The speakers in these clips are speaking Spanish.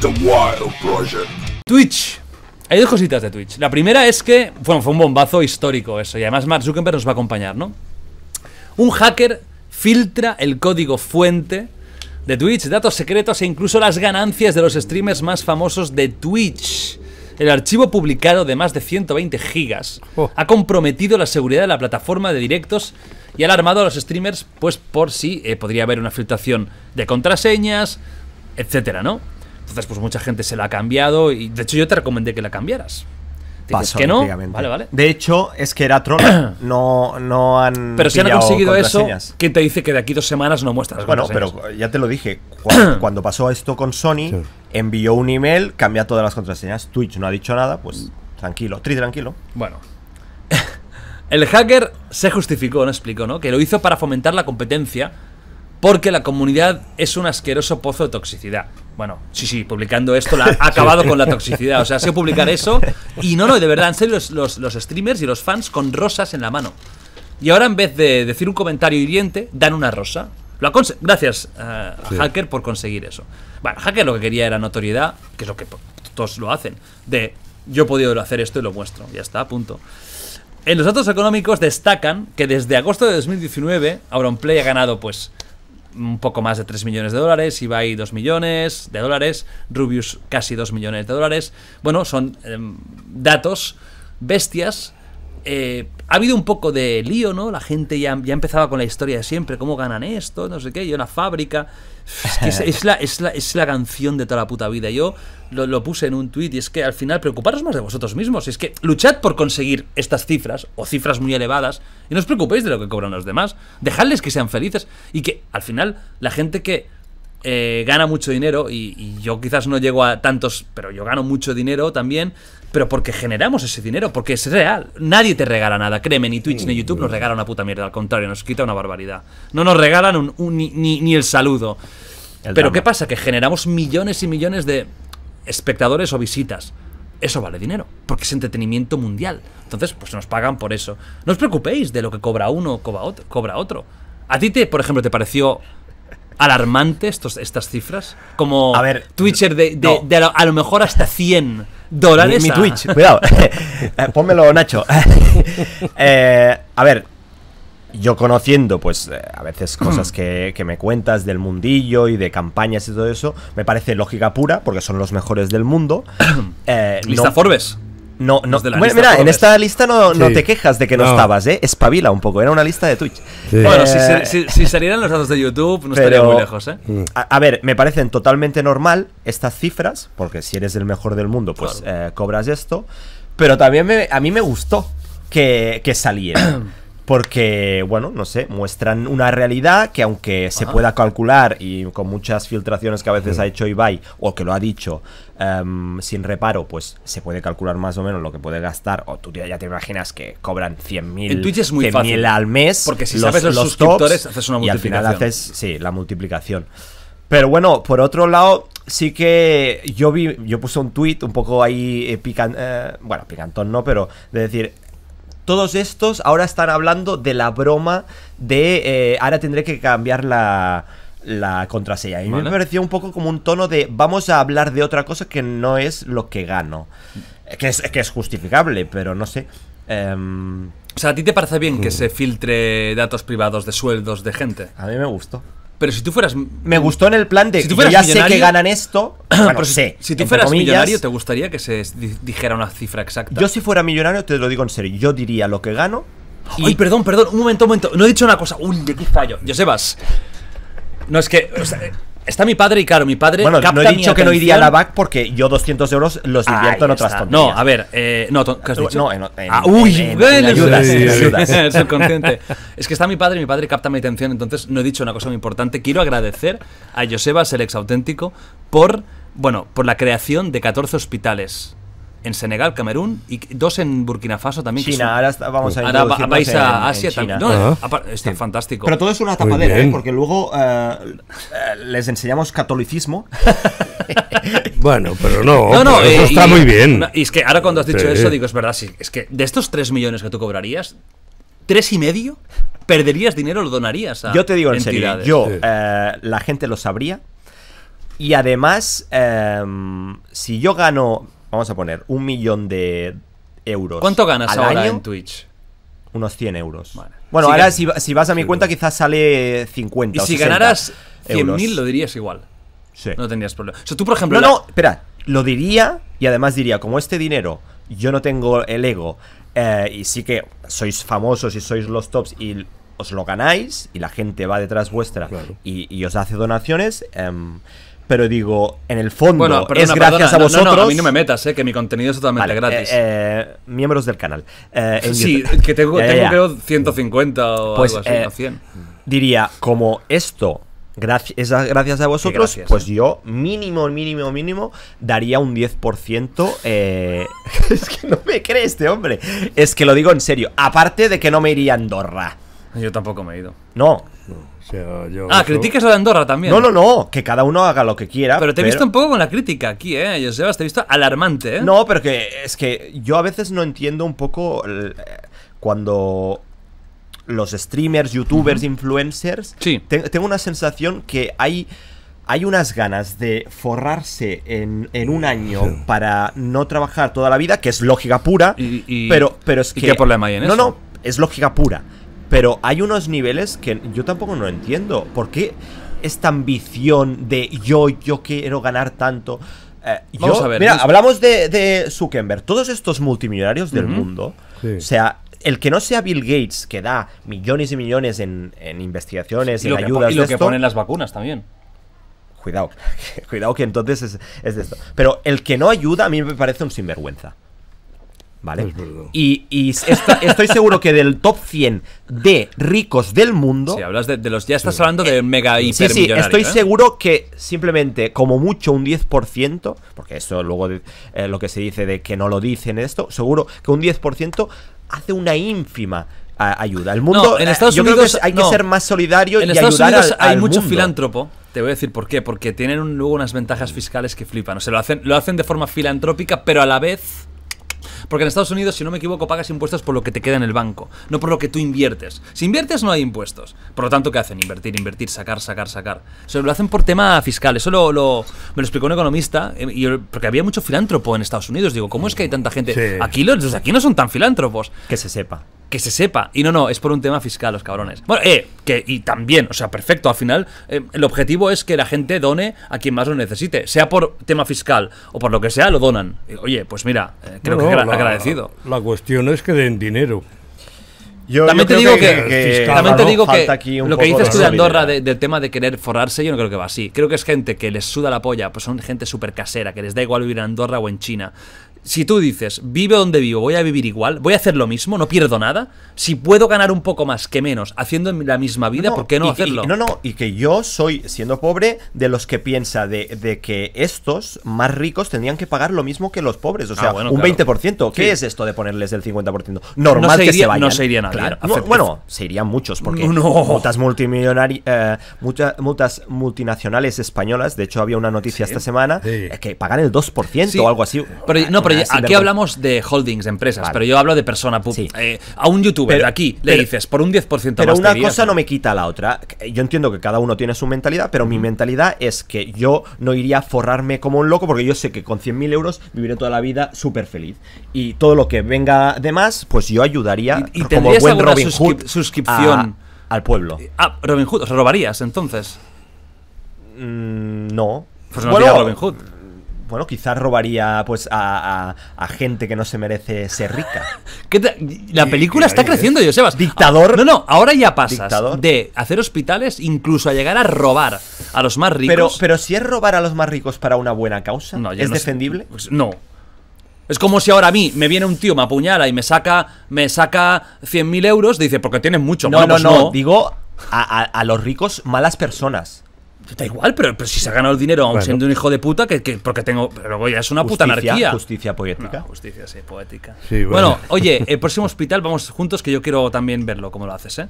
The Twitch. Hay dos cositas de Twitch. La primera es que, bueno, fue un bombazo histórico eso. Y además Mark Zuckerberg nos va a acompañar, ¿no? Un hacker filtra el código fuente de Twitch, datos secretos e incluso las ganancias de los streamers más famosos de Twitch. El archivo publicado de más de 120 gigas oh. ha comprometido la seguridad de la plataforma de directos y ha alarmado a los streamers, pues por si eh, podría haber una filtración de contraseñas, etcétera, ¿no? Entonces, pues mucha gente se la ha cambiado y de hecho yo te recomendé que la cambiaras. Pasó, que no, vale, vale. De hecho, es que era Tron, No, no han. Pero si han conseguido eso, ¿quién te dice que de aquí dos semanas no muestras? Bueno, pero eh, ya te lo dije. Cuando, pasó esto con Sony, envió un email, cambió todas las contraseñas. Twitch no ha dicho nada, pues tranquilo, tri tranquilo. Bueno. El hacker se justificó, no explico, ¿no? Que lo hizo para fomentar la competencia porque la comunidad es un asqueroso pozo de toxicidad. Bueno, sí, sí, publicando esto ha acabado con la toxicidad. O sea, ha publicar eso. Y no, no, de verdad, han sido los, streamers y los fans con rosas en la mano. Y ahora en vez de decir un comentario hiriente, dan una rosa. Gracias eh, a Hacker por conseguir eso. Bueno, Hacker lo que quería era notoriedad, que es lo que todos lo hacen. De yo he podido hacer esto y lo muestro. Ya está, punto. En los datos económicos destacan que desde agosto de 2019, Auronplay ha ganado pues un poco más de 3 millones de dólares, Ibai 2 millones de dólares, Rubius casi 2 millones de dólares. Bueno, son em, datos bestias eh, ha habido un poco de lío, ¿no? La gente ya, ya empezaba con la historia de siempre, ¿cómo ganan esto? No sé qué, yo una fábrica. Es, la, es, la, canción de toda la puta vida. Yo lo, lo puse en un tuit y es que al final preocuparos más de vosotros mismos. Es que luchad por conseguir estas cifras o cifras muy elevadas y no os preocupéis de lo que cobran los demás. Dejadles que sean felices y que al final la gente que eh, gana mucho dinero y, yo quizás no llego a tantos, pero yo gano mucho dinero también, pero porque generamos ese dinero, porque es real. Nadie te regala nada, créeme, ni Twitch ni mm, YouTube nos mm. regala una puta mierda, al contrario, nos quita una barbaridad. No nos regalan un, ni, el saludo. pero ¿qué pasa? Que generamos millones y millones de espectadores o visitas eso vale dinero, porque es entretenimiento mundial. Entonces, pues nos pagan por eso. No os preocupéis de lo que cobra uno o cobra otro. ¿A ti, te, por ejemplo, te pareció alarmante estos, estas cifras? Como a ver, Twitcher de, a, lo, mejor hasta 100 dólares. Mi, mi Twitch, cuidado. Eh, pónmelo, Nacho. Eh, a ver, yo conociendo, pues eh, a veces cosas que, que, me cuentas del mundillo y de campañas y todo eso, me parece lógica pura, porque son los mejores del mundo. Eh, Lista Forbes. No, no. mira, en esta lista no, te quejas de que no, estabas, ¿eh? Espabila un poco, era una lista de Twitch. Bueno, si, salieran eh, los datos de YouTube, no estaría muy lejos, ¿eh? Mm. A, ver, me parecen totalmente normal estas cifras, porque si eres el mejor del mundo, pues eh, cobras esto. Pero también a mí me gustó que, que saliera. porque, bueno, no sé, muestran una realidad que aunque se pueda calcular y con muchas filtraciones que a veces ha hecho Ibai o que lo ha dicho em, sin reparo, pues se puede calcular más o menos lo que puede gastar o tú ya te imaginas que cobran 100.000 al mes. Porque si sabes los, suscriptores haces una multiplicación. al final haces, sí, la multiplicación. Pero bueno, por otro lado, sí que yo vi, yo puse un tweet un poco ahí eh, eh, bueno, picantón no, pero de decir, todos estos ahora están hablando de la broma de eh, ahora tendré que cambiar la, contraseña. Y mí me pareció un poco como un tono de vamos a hablar de otra cosa que no es lo que gano. Eh, que es, que es justificable, pero no sé. Em, o sea, ¿a ti te parece bien que mm. se filtre datos privados de sueldos de gente? A mí me gustó. Pero si tú fueras. Me gustó en el plan de. Si tú fueras ya sé que ganan esto. si, sé. Si tú fueras millonario, ¿te gustaría que se dijera una cifra exacta? Yo, si fuera millonario, te lo digo en serio. Yo diría lo que gano. Ay, perdón, perdón. Un momento, un momento. No he dicho una cosa. Uy, de qué fallo. Josebas. No es que. Está mi padre y claro, mi padre. Bueno, capta no he dicho que no iría a la BAC porque yo 200 euros los invierto en otras No, a ver, eh, no, ¿qué has ah, dicho? No, en, uy, Es que está mi padre, y mi padre capta mi atención, entonces no he dicho una cosa muy importante. Quiero agradecer a Josebas, el ex auténtico, por, bueno, por la creación de 14 hospitales en Senegal, Camerún y dos en Burkina Faso también. China, ahora vamos a ir vais a Asia también. Está fantástico. Pero todo es una tapadera, ¿eh? porque luego eh, eh, les enseñamos catolicismo. bueno, pero no. No, eso eh, está muy bien. y es que ahora cuando has dicho eso, digo, es verdad, sí. Es que de estos 3 millones que tú cobrarías, tres y medio, perderías dinero, lo donarías Yo te digo en serio, yo, la gente lo sabría. Y además, si yo gano vamos a poner, un millón de euros. ¿Cuánto ganas al ahora en Twitch? Unos 100 euros. Bueno, ahora si, vas a mi cuenta quizás sale 50. Y si ganaras ganaras 100.000 lo dirías igual. Sí. No tendrías problema. O sea, tú, por ejemplo... No, no, espera. Lo diría y además diría, como este dinero, yo no tengo el ego eh, y sí que sois famosos y sois los tops y os lo ganáis y la gente va detrás vuestra y, os hace donaciones. Em, pero digo, en el fondo, es gracias a vosotros. No, a mí no me metas, eh, que mi contenido es totalmente gratis. Eh, eh, miembros del canal. sí, que tengo, creo 150 o algo pues, así, 100. Diría, como esto Es gracias a vosotros, pues yo mínimo, mínimo, mínimo daría un 10%. es que no me cree este hombre. Es que lo digo en serio. Aparte de que no me iría a Andorra. Yo tampoco me he ido. No. ah, eso... a Andorra también. No, no, no. Que cada uno haga lo que quiera. Pero te he visto un poco con la crítica aquí, ¿eh? Josebas, te he visto alarmante, ¿eh? No, pero que es que yo a veces no entiendo un poco eh, cuando los streamers, youtubers, influencers. Sí. tengo una sensación que hay hay unas ganas de forrarse en, un año para no trabajar toda la vida, que es lógica pura, pero, pero es que... ¿Qué problema hay en eso? No, no, es lógica pura. Pero hay unos niveles que yo tampoco no entiendo. ¿Por qué esta ambición de yo, yo quiero ganar tanto? Eh, mira, hablamos de, Zuckerberg. Todos estos multimillonarios del mundo, o sea, el que no sea Bill Gates, que da millones y millones en, investigaciones, y en ayudas. y lo que ponen las vacunas también. Cuidado, cuidado que entonces es, es de esto. Pero el que no ayuda a mí me parece un sinvergüenza y, estoy seguro que del top 100 de ricos del mundo... Si hablas de, los... Ya estás hablando de eh, mega hiper Sí, sí, estoy ¿eh? seguro que simplemente, como mucho, un 10%, porque eso luego eh, lo que se dice de que no lo dicen esto, seguro que un 10% hace una ínfima ayuda. El mundo, en Estados Unidos, hay que ser más solidario en y ayudar hay mucho filántropo. Te voy a decir por qué, porque tienen luego unas ventajas fiscales que flipan. O sea, lo hacen, lo hacen de forma filantrópica, pero a la vez porque en Estados Unidos, si no me equivoco, pagas impuestos por lo que te queda en el banco, no por lo que tú inviertes. Si inviertes, no hay impuestos. Por lo tanto, ¿qué hacen? Invertir, invertir, sacar, sacar, sacar. lo hacen por tema fiscal. Eso lo, me lo explicó un economista, eh, y, porque había mucho filántropo en Estados Unidos. Digo, ¿cómo es que hay tanta gente? Aquí los, los aquí no son tan filántropos. Que se sepa que se sepa. Y no, no, es por un tema fiscal, los cabrones. Bueno, eh, que, y también, o sea, perfecto, al final, eh, el objetivo es que la gente done a quien más lo necesite, sea por tema fiscal o por lo que sea, lo donan. oye, pues mira, eh, creo que es agradecido. La cuestión es que den dinero. Yo, también, te, digo que, también te digo que, lo que dices tú Andorra del tema de querer forrarse, yo no creo que va así. Creo que es gente que les suda la polla, pues son gente súper casera, que les da igual vivir en Andorra o en China si tú dices, vive donde vivo, voy a vivir igual, voy a hacer lo mismo, no pierdo nada, si puedo ganar un poco más que menos haciendo la misma vida, ¿por qué no hacerlo? no, no, y que yo soy, siendo pobre, de los que piensa de, que estos más ricos tendrían que pagar lo mismo que los pobres, o ah, sea, un 20%. ¿Qué es esto de ponerles el 50%? Normal que se vayan. No se nada bueno, se irían muchos, porque muchas, multimillonarias, eh, multinacionales españolas, de hecho había una noticia esta semana, eh, que pagan el 2% o algo así. no, aquí hablamos de holdings, empresas, pero yo hablo de persona eh, a un youtuber de aquí le dices, por un 10% Pero una cosa ¿no? me quita la otra. Yo entiendo que cada uno tiene su mentalidad, pero mi mentalidad es que yo no iría a forrarme como un loco porque yo sé que con 100.000 euros viviré toda la vida súper feliz. Y todo lo que venga de más, pues yo ayudaría ¿Y, como buen Robin Hood. Suscripción. al pueblo. Ah, Robin Hood, ¿os robarías entonces? Mm, no. Pues no Robin Hood bueno, quizás robaría pues a, gente que no se merece ser rica. la película está ¿eh? creciendo, Josebas. Dictador. no, no, ahora ya pasas de hacer hospitales incluso a llegar a robar a los más ricos. Pero, si es robar a los más ricos para una buena causa, ¿es defendible? Pues no. Es como si ahora a mí me viene un tío, me apuñala y me saca, me saca 100.000 euros, dice, porque tienes mucho. Pues no, no, no, digo a los ricos malas personas. Pues da igual, pero, pero si se ha ganado el dinero aún siendo un hijo de puta, que, porque tengo. Pero es una puta anarquía. Justicia poética. justicia, sí, poética. bueno. oye, el eh, próximo hospital vamos juntos, que yo quiero también verlo, como lo haces, ¿eh?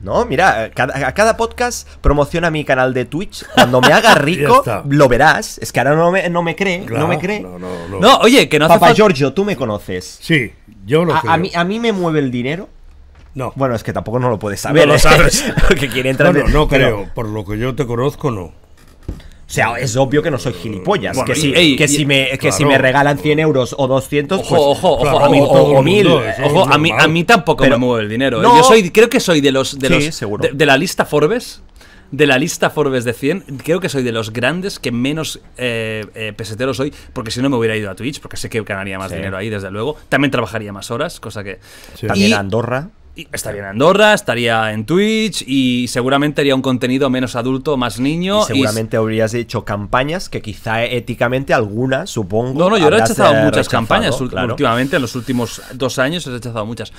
No, mira, eh, a cada podcast promociona mi canal de Twitch. Cuando me haga rico, lo verás. Es que ahora no me, no me cree, no me cree. No, no, no, oye, que no hace Papá Giorgio, tú me conoces. Sí, yo lo A mí, a mí me mueve el dinero no. Bueno, es que tampoco no lo puedes saber. No lo ¿eh? sabes. porque quiere entrar no creo. Por lo que yo te conozco, no. O sea, es obvio que no soy gilipollas. que, si, que, si me, si me regalan 100 euros o 200, pues, ojo, ojo, ojo, a mí, o, mil, ojo, a mí, a mí tampoco me mueve el dinero. ¿eh? Yo soy, creo que soy de los, de, la lista Forbes. De la lista Forbes de 100, creo que soy de los grandes que menos eh, eh pesetero soy, porque si no me hubiera ido a Twitch, porque sé que ganaría más dinero ahí, desde luego. También trabajaría más horas, cosa que... También a Andorra. Estaría en Andorra, estaría en Twitch y seguramente haría un contenido menos adulto, más niño. seguramente habrías hecho campañas que quizá éticamente alguna, supongo. No, no, yo he rechazado muchas campañas últimamente, en los últimos dos años he rechazado muchas.